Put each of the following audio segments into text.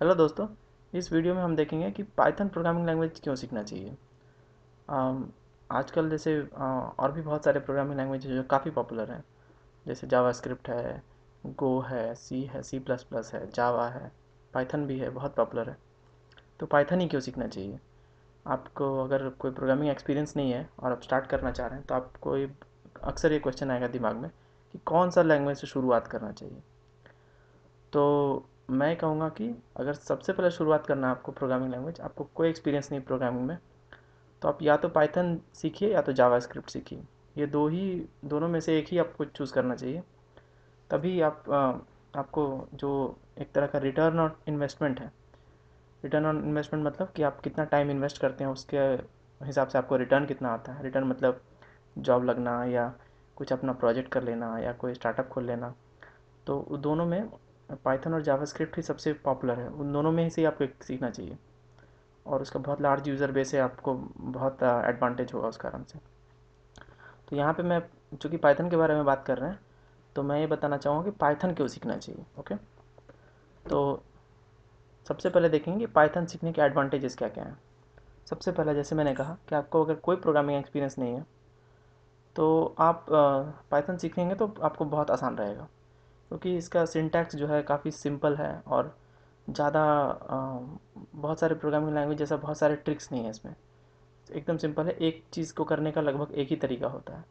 Hello दोस्तों इस video में हम देखेंगे कि पाइथन प्रोग्रामिंग लैंग्वेज क्यों सीखना चाहिए आजकल जैसे और भी बहुत सारे प्रोग्रामिंग लैंग्वेज जो काफ़ी पॉपुलर हैं जैसे जावा स्क्रिप्ट है गो है सी है सी प्लस प्लस है जावा है पाइथन भी है बहुत पॉपुलर है तो पाइथन ही क्यों सीखना चाहिए आपको अगर कोई प्रोग्रामिंग एक्सपीरियंस नहीं है और आप स्टार्ट करना चाह रहे हैं तो आपको अक्सर ये क्वेश्चन आएगा दिमाग में कि कौन सा लैंग्वेज से शुरुआत करना चाहिए तो मैं कहूँगा कि अगर सबसे पहले शुरुआत करना है आपको प्रोग्रामिंग लैंग्वेज आपको कोई एक्सपीरियंस नहीं प्रोग्रामिंग में तो आप या तो पाइथन सीखिए या तो जावा स्क्रिप्ट सीखिए ये दो ही दोनों में से एक ही आपको चूज़ करना चाहिए तभी आप आ, आपको जो एक तरह का रिटर्न ऑन इन्वेस्टमेंट है रिटर्न ऑन इन्वेस्टमेंट मतलब कि आप कितना टाइम इन्वेस्ट करते हैं उसके हिसाब से आपको रिटर्न कितना आता है रिटर्न मतलब जॉब लगना या कुछ अपना प्रोजेक्ट कर लेना या कोई स्टार्टअप खोल लेना तो दोनों में पाइथन और जावास्क्रिप्ट ही सबसे पॉपुलर है उन दोनों में ही से आपको एक सीखना चाहिए और उसका बहुत लार्ज यूज़र बेस है आपको बहुत एडवांटेज होगा उस कारण से तो यहाँ पे मैं चूँकि पाइथन के बारे में बात कर रहे हैं तो मैं ये बताना चाहूँगा कि पाइथन क्यों सीखना चाहिए ओके तो सबसे पहले देखेंगे पाइथन सीखने के एडवांटेजेस क्या क्या हैं सबसे पहला जैसे मैंने कहा कि आपको अगर कोई प्रोग्रामिंग एक्सपीरियंस नहीं है तो आप पाइथन सीखेंगे तो आपको बहुत आसान रहेगा क्योंकि इसका सिंटैक्स जो है काफ़ी सिंपल है और ज़्यादा बहुत सारे प्रोग्रामिंग लैंग्वेज जैसा बहुत सारे ट्रिक्स नहीं है इसमें एकदम सिंपल है एक चीज़ को करने का लगभग एक ही तरीका होता है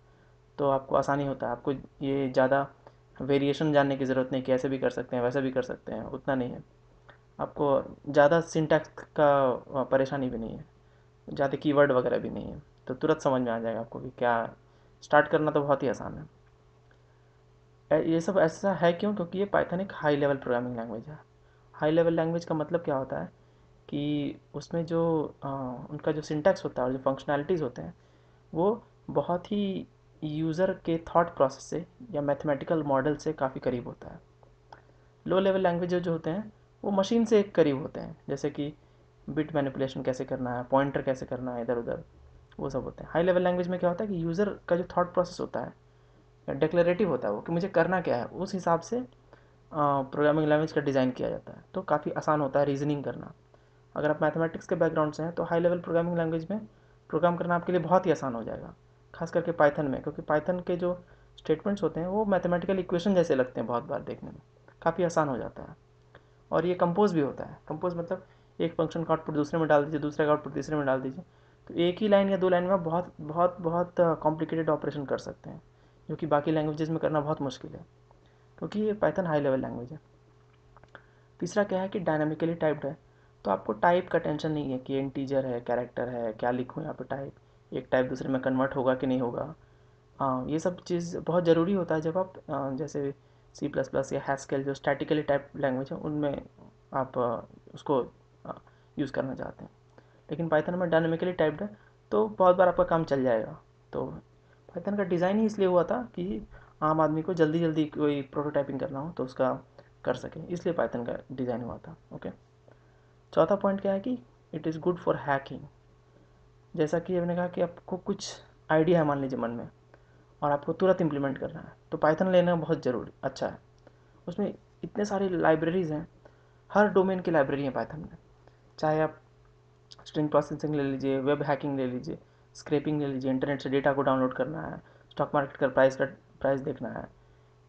तो आपको आसानी होता है आपको ये ज़्यादा वेरिएशन जानने की ज़रूरत नहीं कि ऐसे भी कर सकते हैं वैसे भी कर सकते हैं उतना नहीं है आपको ज़्यादा सिंटैक्स का परेशानी भी नहीं है ज़्यादा कीवर्ड वगैरह भी नहीं है तो तुरंत समझ में आ जाएगा आपको कि क्या स्टार्ट करना तो बहुत ही आसान है ये सब ऐसा है क्यों क्योंकि ये पाइथन एक हाई लेवल प्रोग्रामिंग लैंग्वेज है हाई लेवल लैंग्वेज का मतलब क्या होता है कि उसमें जो आ, उनका जो सिंटैक्स होता है और जो फंक्शनैलिटीज़ होते हैं वो बहुत ही यूज़र के थॉट प्रोसेस से या मैथमेटिकल मॉडल से काफ़ी करीब होता है लो लेवल लैंग्वेज जो होते हैं वो मशीन से करीब होते हैं जैसे कि बिट मैनिपुलेशन कैसे करना है पॉइंटर कैसे करना है इधर उधर वो सब होते हैं हाई लेवल लैंग्वेज में क्या होता है कि यूज़र का जो थॉट प्रोसेस होता है डिक्लेरेटिव होता है वो कि मुझे करना क्या है उस हिसाब से प्रोग्रामिंग लैंग्वेज का डिज़ाइन किया जाता है तो काफ़ी आसान होता है रीजनिंग करना अगर आप मैथमेटिक्स के बैकग्राउंड से हैं तो हाई लेवल प्रोग्रामिंग लैंग्वेज में प्रोग्राम करना आपके लिए बहुत ही आसान हो जाएगा खास करके पाइथन में क्योंकि पाइथन के जो स्टेटमेंट्स होते हैं वो मैथमेटिकल इक्वेशन जैसे लगते हैं बहुत बार देखने में काफ़ी आसान हो जाता है और ये कंपोज भी होता है कंपोज मतलब एक फंक्शन का आउटपुट दूसरे में डाल दीजिए दूसरे का आउटपुट तीसरे में डाल दीजिए तो एक ही लाइन या दो लाइन में बहुत बहुत बहुत कॉम्प्लिकेटेड ऑपरेशन कर सकते हैं जो कि बाकी लैंग्वेजेस में करना बहुत मुश्किल है क्योंकि ये पाइथन हाई लेवल लैंग्वेज है तीसरा क्या है कि डायनामिकली टाइप्ड है तो आपको टाइप का टेंशन नहीं है कि इंटीजर है कैरेक्टर है क्या लिखूँ यहाँ पर टाइप एक टाइप दूसरे में कन्वर्ट होगा कि नहीं होगा हाँ ये सब चीज़ बहुत ज़रूरी होता है जब आप जैसे सी प्लस प्लस या हैस्केल जो स्टैटिकली टाइप लैंग्वेज है उनमें आप उसको यूज़ करना चाहते हैं लेकिन पाइथन में डायनामिकली टाइप्ड है तो बहुत बार आपका काम चल जाएगा तो पैथन का डिज़ाइन ही इसलिए हुआ था कि आम आदमी को जल्दी जल्दी कोई प्रोटोटाइपिंग करना हो तो उसका कर सके इसलिए पाइथन का डिज़ाइन हुआ था ओके चौथा पॉइंट क्या है कि it is good for hacking जैसा कि हमने कहा कि आपको कुछ आइडिया है मान लीजिए मन में और आपको तुरंत इम्प्लीमेंट करना है तो पाइथन लेना बहुत ज़रूरी अच्छा है उसमें इतने सारे लाइब्रेरीज़ हैं हर डोमेन की लाइब्रेरी है पाइथन में चाहे आप स्ट्रिंग प्रोसेसिंग ले लीजिए वेब हैकिंग ले लीजिए स्क्रैपिंग ले लीजिए इंटरनेट से डेटा को डाउनलोड करना है स्टॉक मार्केट का प्राइस का प्राइस देखना है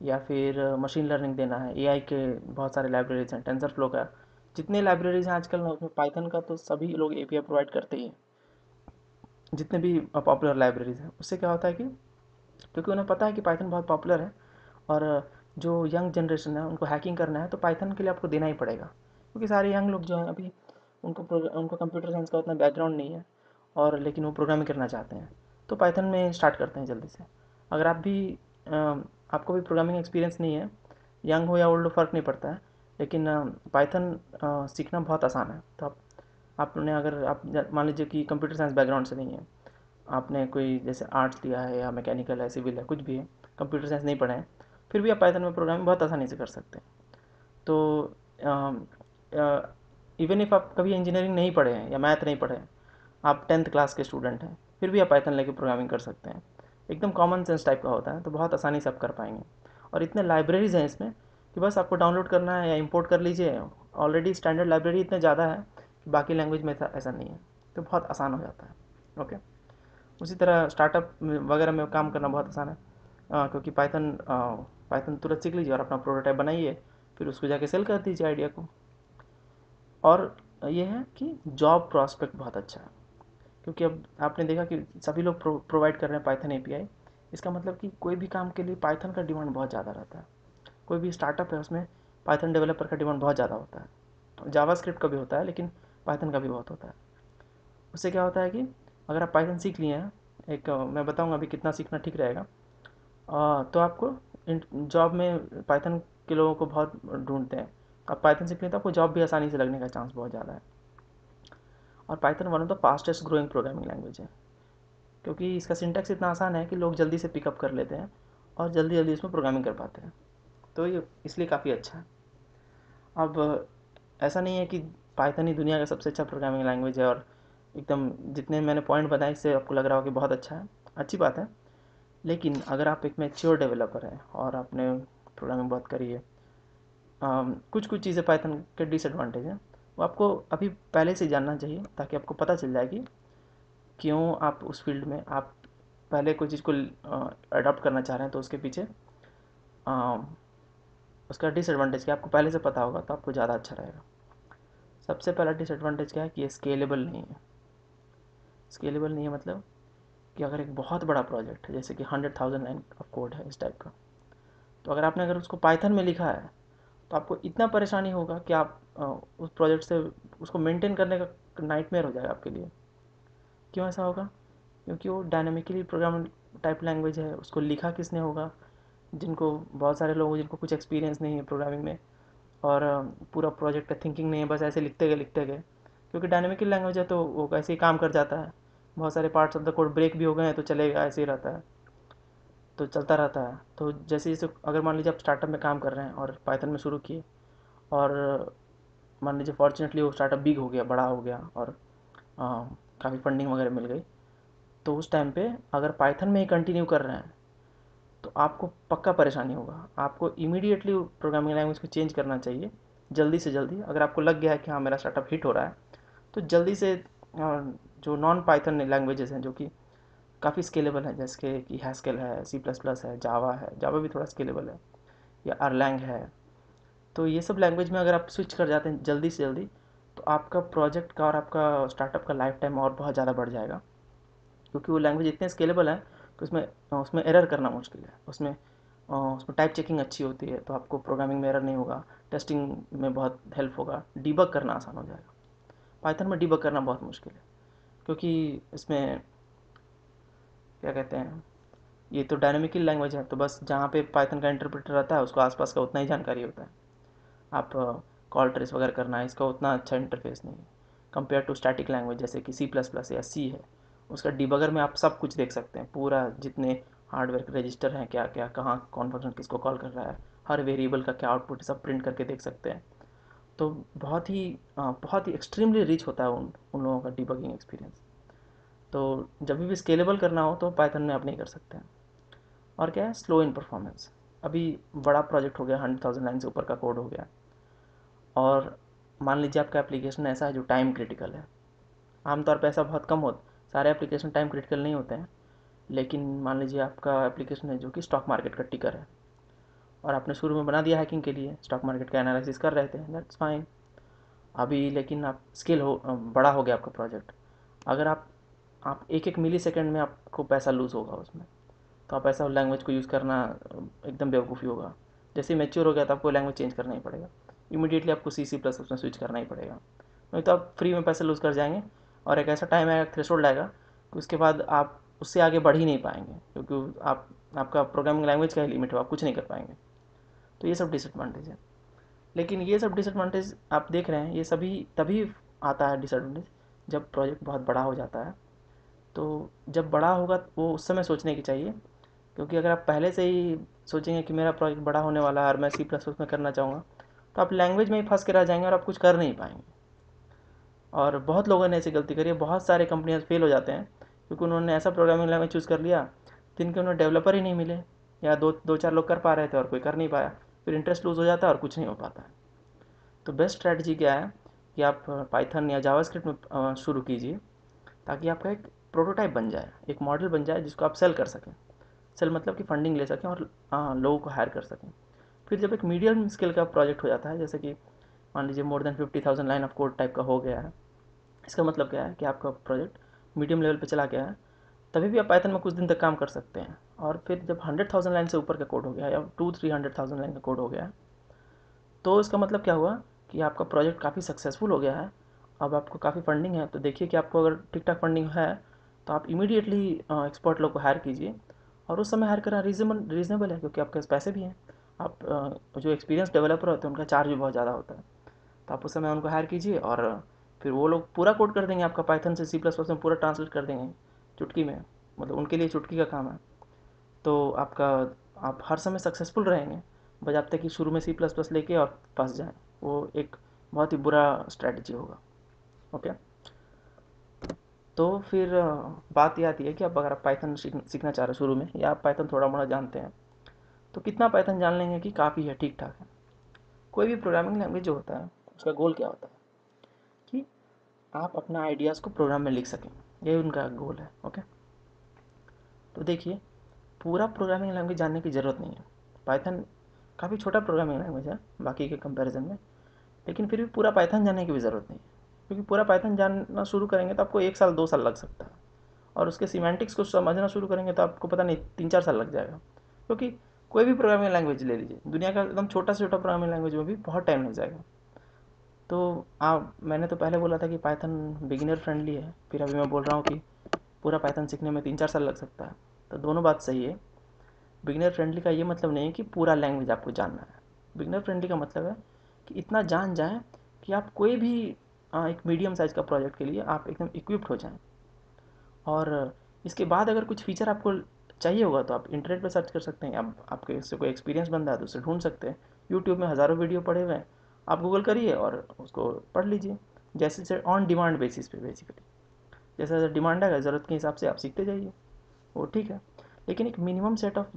या फिर मशीन uh, लर्निंग देना है एआई के बहुत सारे लाइब्रेरीज हैं टेंसर फ्लो का जितने लाइब्रेरीज हैं आजकल उसमें पाइथन का तो सभी लोग ए प्रोवाइड करते ही जितने भी पॉपुलर लाइब्रेरीज हैं उससे क्या होता है कि क्योंकि उन्हें पता है कि पाइथन बहुत पॉपुलर है और uh, जो यंग जनरेशन है उनको हैकिंग करना है तो पाइथन के लिए आपको देना ही पड़ेगा क्योंकि सारे यंग लोग जो हैं अभी उनको उनको कंप्यूटर साइंस का उतना बैकग्राउंड नहीं है और लेकिन वो प्रोग्रामिंग करना चाहते हैं तो पाइथन में स्टार्ट करते हैं जल्दी से अगर आप भी आपको भी प्रोग्रामिंग एक्सपीरियंस नहीं है यंग हो या ओल्ड हो फ़र्क नहीं पड़ता है लेकिन पाइथन सीखना बहुत आसान है तो आप आपने अगर आप मान लीजिए कि कंप्यूटर साइंस बैकग्राउंड से नहीं है आपने कोई जैसे आर्ट्स लिया है या मैकेनिकल है सिविल है कुछ भी है कंप्यूटर साइंस नहीं पढ़ा है फिर भी आप पाइथन में प्रोग्रामिंग बहुत आसानी से कर सकते हैं तो इवन इफ़ आप कभी इंजीनियरिंग नहीं पढ़े हैं या मैथ नहीं पढ़े हैं आप टेंथ क्लास के स्टूडेंट हैं फिर भी आप पाइथन लेके प्रोग्रामिंग कर सकते हैं एकदम कॉमन सेंस टाइप का होता है तो बहुत आसानी से आप कर पाएंगे और इतने लाइब्रेरीज़ हैं इसमें कि बस आपको डाउनलोड करना है या इम्पोर्ट कर लीजिए ऑलरेडी स्टैंडर्ड लाइब्रेरी इतने ज़्यादा है कि बाकी लैंग्वेज में ऐसा नहीं है तो बहुत आसान हो जाता है ओके उसी तरह स्टार्टअप वगैरह में काम करना बहुत आसान है आ, क्योंकि पाइथन पाइथन तुरंत सीख लीजिए और अपना प्रोटोटाइप बनाइए फिर उसको जाके सेल कर दीजिए आइडिया को और ये है कि जॉब प्रॉस्पेक्ट बहुत अच्छा है क्योंकि अब आपने देखा कि सभी लोग प्रो, प्रोवाइड कर रहे हैं पाइथन ए इसका मतलब कि कोई भी काम के लिए पाइथन का डिमांड बहुत ज़्यादा रहता है कोई भी स्टार्टअप है उसमें पाइथन डेवलपर का डिमांड बहुत ज़्यादा होता है जावा स्क्रिप्ट का भी होता है लेकिन पाइथन का भी बहुत होता है उससे क्या होता है कि अगर आप पाइथन सीख लिए हैं एक मैं बताऊंगा अभी कितना सीखना ठीक रहेगा तो आपको जॉब में पाइथन के लोगों को बहुत ढूंढते हैं आप पाइथन सीख लें तो आपको जॉब भी आसानी से लगने का चांस बहुत ज़्यादा है और Python one of the fastest growing programming language है क्योंकि इसका सिंटेक्स इतना आसान है कि लोग जल्दी से पिकअप कर लेते हैं और जल्दी जल्दी इसमें प्रोग्रामिंग कर पाते हैं तो ये इसलिए काफ़ी अच्छा है अब ऐसा नहीं है कि पाइथन ही दुनिया का सबसे अच्छा प्रोग्रामिंग लैंग्वेज है और एकदम जितने मैंने पॉइंट बताए इससे आपको लग रहा हो कि बहुत अच्छा है अच्छी बात है लेकिन अगर आप एक मैच्योर डेवलपर हैं और आपने प्रोग्रामिंग बहुत करी है कुछ कुछ चीज़ें पाइथन के डिसएडवांटेज हैं वो आपको अभी पहले से जानना चाहिए ताकि आपको पता चल जाएगी क्यों आप उस फील्ड में आप पहले कोई चीज़ को अडॉप्ट करना चाह रहे हैं तो उसके पीछे आ, उसका डिसएडवांटेज क्या आपको पहले से पता होगा तो आपको ज़्यादा अच्छा रहेगा सबसे पहला डिसएडवांटेज क्या है कि ये स्केलेबल नहीं है स्केलेबल नहीं है मतलब कि अगर एक बहुत बड़ा प्रोजेक्ट है जैसे कि hundred thousand line of code है इस टाइप का तो अगर आपने अगर उसको पाइथन में लिखा है तो आपको इतना परेशानी होगा कि आप उस प्रोजेक्ट से उसको मेंटेन करने का नाइट हो जाएगा आपके लिए क्यों ऐसा होगा क्योंकि वो डायनेमिकली प्रोग्राम टाइप लैंग्वेज है उसको लिखा किसने होगा जिनको बहुत सारे लोग जिनको कुछ एक्सपीरियंस नहीं है प्रोग्रामिंग में और पूरा प्रोजेक्ट का थिंकिंग नहीं है बस ऐसे लिखते गए लिखते गए क्योंकि डायनेमिकल लैंग्वेज है तो वो ऐसे ही काम कर जाता है बहुत सारे parts of the code break भी हो गए हैं तो चलेगा ऐसे ही रहता है तो चलता रहता है तो जैसे जैसे अगर मान लीजिए आप स्टार्टअप में काम कर रहे हैं और पाइथन में शुरू किए और मान लीजिए फॉर्चुनेटली वो स्टार्टअप बिग हो गया बड़ा हो गया और काफ़ी फंडिंग वगैरह मिल गई तो उस टाइम पे अगर पाइथन में ही कंटिन्यू कर रहे हैं तो आपको पक्का परेशानी होगा आपको इमीडिएटली प्रोग्रामिंग लैंग्वेज को चेंज करना चाहिए जल्दी से जल्दी अगर आपको लग गया है कि हाँ मेरा स्टार्टअप हिट हो रहा है तो जल्दी से जो नॉन पाइथन लैंग्वेजेस हैं जो कि काफ़ी स्केलेबल है जैसे कि हैस्केल है सी प्लस प्लस है जावा है जावा भी थोड़ा स्केलेबल है या अरलैंग है तो ये सब लैंग्वेज में अगर आप स्विच कर जाते हैं जल्दी से जल्दी तो आपका प्रोजेक्ट का और आपका स्टार्टअप का लाइफ टाइम और बहुत ज़्यादा बढ़ जाएगा क्योंकि वो लैंग्वेज इतने स्केलेबल है कि उसमें उसमें एरर करना मुश्किल है उसमें उसमें टाइप चेकिंग अच्छी होती है तो आपको प्रोग्रामिंग में एरर नहीं होगा टेस्टिंग में बहुत हेल्प होगा डीबक करना आसान हो जाएगा पाइथन में डीबक करना बहुत मुश्किल है क्योंकि इसमें क्या कहते हैं ये तो डायनेमिकल लैंग्वेज है तो बस जहाँ पे पाइथन का इंटरप्रेटर रहता है उसको आसपास का उतना ही जानकारी होता है आप कॉल ट्रेस वगैरह करना है इसका उतना अच्छा इंटरफेस नहीं है कंपेयर टू स्टैटिक लैंग्वेज जैसे कि सी प्लस प्लस या सी है उसका डिबगर में आप सब कुछ देख सकते हैं पूरा जितने हार्डवेयर के रजिस्टर हैं क्या क्या कहाँ कौन फंक्शन किसको कॉल कर रहा है हर वेरिएबल का क्या आउटपुट सब प्रिंट करके देख सकते हैं तो बहुत ही बहुत ही एक्सट्रीमली रिच होता है उन उन लोगों का डिबगिंग एक्सपीरियंस तो जब भी स्केलेबल करना हो तो पाइथन में आप नहीं कर सकते हैं और क्या है स्लो इन परफॉर्मेंस अभी बड़ा प्रोजेक्ट हो गया हंड्रेड थाउजेंड लाइन से ऊपर का कोड हो गया और मान लीजिए आपका एप्लीकेशन ऐसा है जो टाइम क्रिटिकल है आमतौर पर ऐसा बहुत कम हो सारे एप्लीकेशन टाइम क्रिटिकल नहीं होते हैं लेकिन मान लीजिए आपका एप्लीकेशन है जो कि स्टॉक मार्केट का टिकर है और आपने शुरू में बना दिया हैकिंग के लिए स्टॉक मार्केट का एनालिसिस कर रहे थे दैट्स फाइन अभी लेकिन आप स्केल हो बड़ा हो गया आपका प्रोजेक्ट अगर आप आप एक एक मिली सेकेंड में आपको पैसा लूज़ होगा उसमें तो आप ऐसा लैंग्वेज को यूज़ करना एकदम बेवकूफ़ी होगा जैसे मेच्योर हो गया तो आपको लैंग्वेज चेंज करना ही पड़ेगा इमीडिएटली आपको सी सी प्लस उसमें स्विच करना ही पड़ेगा नहीं तो आप फ्री में पैसे लूज़ कर जाएंगे और एक ऐसा टाइम आएगा होल्ड आएगा कि उसके बाद आप उससे आगे बढ़ ही नहीं पाएंगे क्योंकि आप आपका प्रोग्रामिंग लैंग्वेज का ही लिमिट हो आप कुछ नहीं कर पाएंगे तो ये सब डिसएडवांटेज है लेकिन ये सब डिसएडवांटेज आप देख रहे हैं ये सभी तभी आता है डिसएडवांटेज जब प्रोजेक्ट बहुत बड़ा हो जाता है तो जब बड़ा होगा वो उस समय सोचने की चाहिए क्योंकि अगर आप पहले से ही सोचेंगे कि मेरा प्रोजेक्ट बड़ा होने वाला है और मैं सी प्लस प्लस में करना चाहूँगा तो आप लैंग्वेज में ही फंस के रह जाएंगे और आप कुछ कर नहीं पाएंगे और बहुत लोगों ने ऐसी गलती करी है बहुत सारे कंपनियाँ फेल हो जाते हैं क्योंकि उन्होंने ऐसा प्रोग्रामिंग लैंग्वेज चूज़ कर लिया जिनके उन्हें डेवलपर ही नहीं मिले या दो दो चार लोग कर पा रहे थे और कोई कर नहीं पाया फिर इंटरेस्ट लूज़ हो जाता है और कुछ नहीं हो पाता है तो बेस्ट स्ट्रैटेजी क्या है कि आप पाइथन या जावास्क्रिप्ट में शुरू कीजिए ताकि आपका एक प्रोटोटाइप बन जाए एक मॉडल बन जाए जिसको आप सेल कर सकें सेल मतलब कि फंडिंग ले सकें और आ, लोगों को हायर कर सकें फिर जब एक मीडियम स्केल का प्रोजेक्ट हो जाता है जैसे कि मान लीजिए more than fifty thousand line of code type का हो गया है इसका मतलब क्या है कि आपका प्रोजेक्ट मीडियम लेवल पर चला गया है तभी भी आप पाइथन में कुछ दिन तक काम कर सकते हैं और फिर जब हंड्रेड थाउजेंड लाइन से ऊपर का कोड हो गया या two three hundred thousand line का कोड हो गया तो इसका मतलब क्या हुआ कि आपका प्रोजेक्ट काफ़ी सक्सेसफुल हो गया है अब आपको काफ़ी फंडिंग है तो देखिए कि आपको अगर ठीक ठाक फंडिंग है तो आप इमीडिएटली एक्सपर्ट uh, लोग को हायर कीजिए और उस समय हायर करना रीजनेबल रीजनेबल है क्योंकि आपके पास पैसे भी हैं आप uh, जो एक्सपीरियंस डेवलपर होते हैं उनका चार्ज भी बहुत ज़्यादा होता है तो आप उस समय उनको हायर कीजिए और uh, फिर वो लोग पूरा कोड कर देंगे आपका पाइथन से सी प्लस प्लस में पूरा ट्रांसलेट कर देंगे चुटकी में मतलब उनके लिए चुटकी का काम है तो आपका आप हर समय सक्सेसफुल रहेंगे बजाबते कि शुरू में सी प्लस प्लस लेके और फंस जाएँ वो एक बहुत ही बुरा स्ट्रैटेजी होगा ओके okay? तो फिर बात यह आती है कि अब अगर आप पाइथन सीखना चाह रहे हो शुरू में या आप पाइथन थोड़ा मोड़ा जानते हैं तो कितना पाइथन जान लेंगे कि काफ़ी है ठीक ठाक है कोई भी प्रोग्रामिंग लैंग्वेज जो होता है उसका गोल क्या होता है कि आप अपना आइडियाज़ को प्रोग्राम में लिख सकें यही उनका गोल है ओके तो देखिए पूरा प्रोग्रामिंग लैंग्वेज जानने की ज़रूरत नहीं है पाइथन काफ़ी छोटा प्रोग्रामिंग लैंग्वेज है बाकी के कंपैरिजन में लेकिन फिर भी पूरा पाइथन जानने की भी ज़रूरत नहीं है क्योंकि पूरा पाइथन जानना शुरू करेंगे तो आपको एक साल दो साल लग सकता है और उसके सीमेंटिक्स को समझना शुरू करेंगे तो आपको पता नहीं तीन चार साल लग जाएगा क्योंकि कोई भी प्रोग्रामिंग लैंग्वेज ले लीजिए दुनिया का एकदम छोटा से छोटा प्रोग्रामिंग लैंग्वेज में भी बहुत टाइम लग जाएगा तो आप हाँ, मैंने तो पहले बोला था कि पाइथन बिगिनर फ्रेंडली है फिर अभी मैं बोल रहा हूँ कि पूरा पाइथन सीखने में तीन चार साल लग सकता है तो दोनों बात सही है बिगिनर फ्रेंडली का ये मतलब नहीं है कि पूरा लैंग्वेज आपको जानना है बिगिनर फ्रेंडली का मतलब है कि इतना जान जाए कि आप कोई भी एक मीडियम साइज़ का प्रोजेक्ट के लिए आप एकदम इक्विप्ड हो जाएं और इसके बाद अगर कुछ फीचर आपको चाहिए होगा तो आप इंटरनेट पर सर्च कर सकते हैं आप आपके इससे कोई एक्सपीरियंस रहा है तो उसे ढूंढ सकते हैं यूट्यूब में हज़ारों वीडियो पड़े हुए हैं आप गूगल करिए और उसको पढ़ लीजिए जैसे जैसे ऑन डिमांड बेसिस पे बेसिकली जैसे जैसे डिमांड आएगा ज़रूरत के हिसाब से आप सीखते जाइए वो ठीक है लेकिन एक मिनिमम सेट ऑफ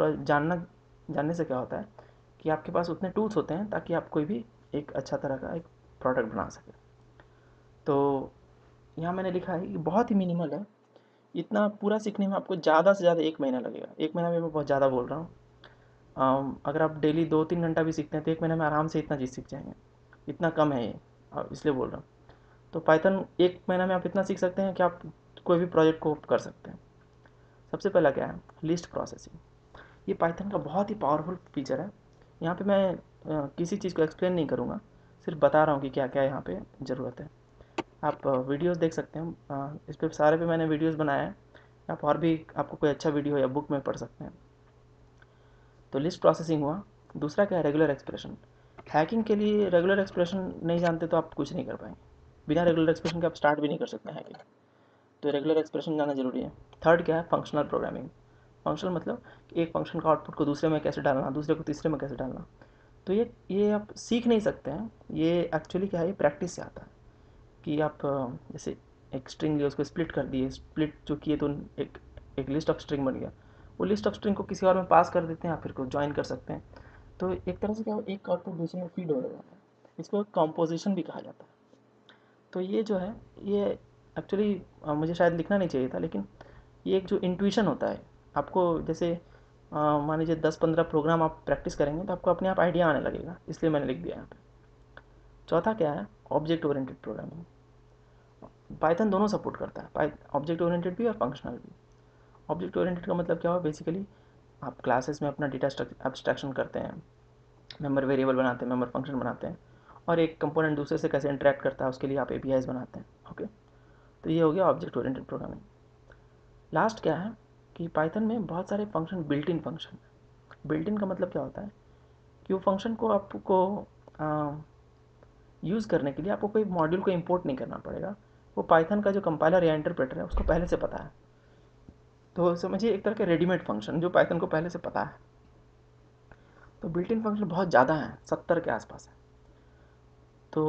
जानना जानने से क्या होता है कि आपके पास उतने टूल्स होते हैं ताकि आप कोई भी एक अच्छा तरह का एक प्रोडक्ट बना सकें तो यहाँ मैंने लिखा है कि बहुत ही मिनिमल है इतना पूरा सीखने में आपको ज़्यादा से ज़्यादा एक महीना लगेगा एक महीना में मैं बहुत ज़्यादा बोल रहा हूँ अगर आप डेली दो तीन घंटा भी सीखते हैं तो एक महीने में आराम से इतना चीज़ सीख जाएंगे इतना कम है ये इसलिए बोल रहा हूँ तो पाइथन एक महीना में आप इतना सीख सकते हैं कि आप कोई भी प्रोजेक्ट को कर सकते हैं सबसे पहला क्या है लिस्ट प्रोसेसिंग ये पाइथन का बहुत ही पावरफुल फीचर है यहाँ पे मैं किसी चीज़ को एक्सप्लेन नहीं करूँगा सिर्फ बता रहा हूँ कि क्या क्या यहाँ पे ज़रूरत है आप वीडियोस देख सकते हैं इस पर सारे पे मैंने वीडियोस बनाए हैं आप और भी आपको कोई अच्छा वीडियो या बुक में पढ़ सकते हैं तो लिस्ट प्रोसेसिंग हुआ दूसरा क्या है रेगुलर एक्सप्रेशन हैकिंग के लिए रेगुलर एक्सप्रेशन नहीं जानते तो आप कुछ नहीं कर पाएंगे बिना रेगुलर एक्सप्रेशन के आप स्टार्ट भी नहीं कर सकते हैकिंग तो रेगुलर एक्सप्रेशन जाना जरूरी है थर्ड क्या है फंक्शनल प्रोग्रामिंग फंक्शनल मतलब एक फंक्शन का आउटपुट को दूसरे में कैसे डालना दूसरे को तीसरे में कैसे डालना तो ये ये आप सीख नहीं सकते हैं ये एक्चुअली क्या है ये प्रैक्टिस से आता है कि आप जैसे एक स्ट्रिंग है उसको स्प्लिट कर दिए स्प्लिट जो किए तो एक एक लिस्ट ऑफ स्ट्रिंग बन गया वो लिस्ट ऑफ स्ट्रिंग को किसी और में पास कर देते हैं आप फिर को ज्वाइन कर सकते हैं तो एक तरह से क्या एक आउटपुट दूसरे में फीड हो जाता है इसको कॉम्पोजिशन भी कहा जाता है तो ये जो है ये एक्चुअली मुझे शायद लिखना नहीं चाहिए था लेकिन ये एक जो इंट्यूशन होता है आपको जैसे मान लीजिए दस पंद्रह प्रोग्राम आप प्रैक्टिस करेंगे तो आपको अपने आप आइडिया आने लगेगा इसलिए मैंने लिख दिया यहाँ पे चौथा क्या है ऑब्जेक्ट ओरिएंटेड प्रोग्रामिंग पाइथन दोनों सपोर्ट करता है ऑब्जेक्ट ओरिएंटेड भी और फंक्शनल भी ऑब्जेक्ट ओरिएंटेड का मतलब क्या हुआ बेसिकली आप क्लासेस में अपना डेटा एब्स्ट्रैक्शन करते हैं मेमोर वेरिएबल बनाते हैं मेमर फंक्शन बनाते हैं और एक कंपोनेंट दूसरे से कैसे इंटरेक्ट करता है उसके लिए आप ए बनाते हैं ओके तो ये हो गया ऑब्जेक्ट ओरिएंटेड प्रोग्रामिंग लास्ट क्या है कि पाइथन में बहुत सारे function built in function built in का मतलब क्या होता है कि वो फंक्शन को आपको यूज़ करने के लिए आपको कोई मॉड्यूल को इम्पोर्ट नहीं करना पड़ेगा वो पाइथन का जो कंपाइलर या इंटरप्रेटर है उसको पहले से पता है तो समझिए एक तरह के रेडीमेड फंक्शन जो पाइथन को पहले से पता है तो बिल्ट इन फंक्शन बहुत ज़्यादा है सत्तर के आसपास है तो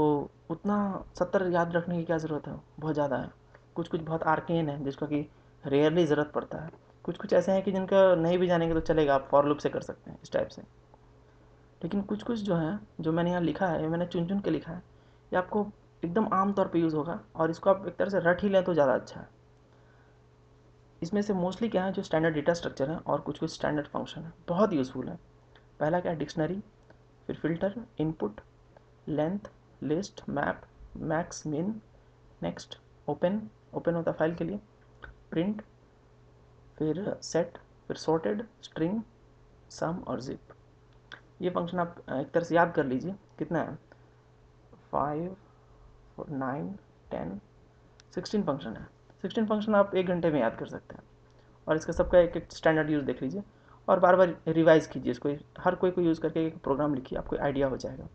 उतना सत्तर याद रखने की क्या ज़रूरत है बहुत ज़्यादा है कुछ कुछ बहुत आर्केन है जिसका कि रेयरली ज़रूरत पड़ता है कुछ कुछ ऐसे हैं कि जिनका नहीं भी जानेंगे तो चलेगा आप फॉर लूप से कर सकते हैं इस टाइप से लेकिन कुछ कुछ जो है जो मैंने यहाँ लिखा है मैंने चुन चुन के लिखा है ये आपको एकदम आम तौर पे यूज़ होगा और इसको आप एक तरह से रट ही लें तो ज़्यादा अच्छा है इसमें से मोस्टली क्या है जो स्टैंडर्ड डेटा स्ट्रक्चर है और कुछ कुछ स्टैंडर्ड फंक्शन है बहुत यूज़फुल है पहला क्या है डिक्शनरी फिर filter input length list map max min next open open होता फाइल के लिए प्रिंट फिर सेट फिर सॉर्टेड स्ट्रिंग सम और जिप ये फंक्शन आप एक तरह से याद कर लीजिए कितना है five four nine ten sixteen function है सिक्सटीन फंक्शन आप एक घंटे में याद कर सकते हैं और इसका सबका एक एक स्टैंडर्ड यूज़ देख लीजिए और बार बार रिवाइज़ कीजिए इसको हर कोई को यूज़ करके एक प्रोग्राम लिखिए आपको आइडिया हो जाएगा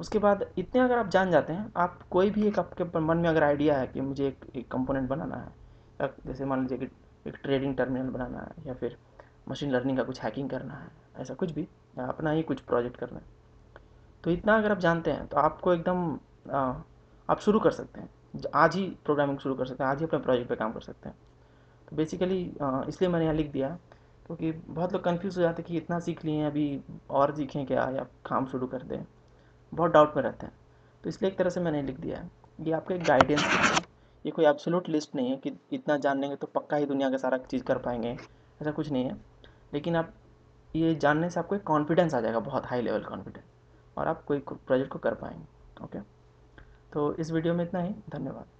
उसके बाद इतने अगर आप जान जाते हैं आप कोई भी एक आपके मन में अगर आइडिया है कि मुझे एक एक कंपोनेंट बनाना है या जैसे मान लीजिए कि एक ट्रेडिंग टर्मिनल बनाना है या फिर मशीन लर्निंग का कुछ हैकिंग करना है ऐसा कुछ भी या अपना ही कुछ प्रोजेक्ट करना है तो इतना अगर आप जानते हैं तो आपको एकदम आप शुरू कर सकते हैं आज ही प्रोग्रामिंग शुरू कर सकते हैं आज ही अपने प्रोजेक्ट पे काम कर सकते हैं तो बेसिकली इसलिए मैंने यहाँ लिख दिया क्योंकि तो बहुत लोग कन्फ्यूज़ हो जाते हैं कि इतना सीख लिए हैं अभी और सीखें क्या या काम शुरू कर दें बहुत डाउट में रहते हैं तो इसलिए एक तरह से मैंने लिख दिया है ये आपका एक गाइडेंस ये कोई एब्सोलूट लिस्ट नहीं है कि इतना जान लेंगे तो पक्का ही दुनिया का सारा चीज़ कर पाएंगे ऐसा कुछ नहीं है लेकिन आप ये जानने से आपको एक कॉन्फिडेंस आ जाएगा बहुत हाई लेवल कॉन्फिडेंस और आप कोई प्रोजेक्ट को कर पाएंगे ओके okay? तो इस वीडियो में इतना ही धन्यवाद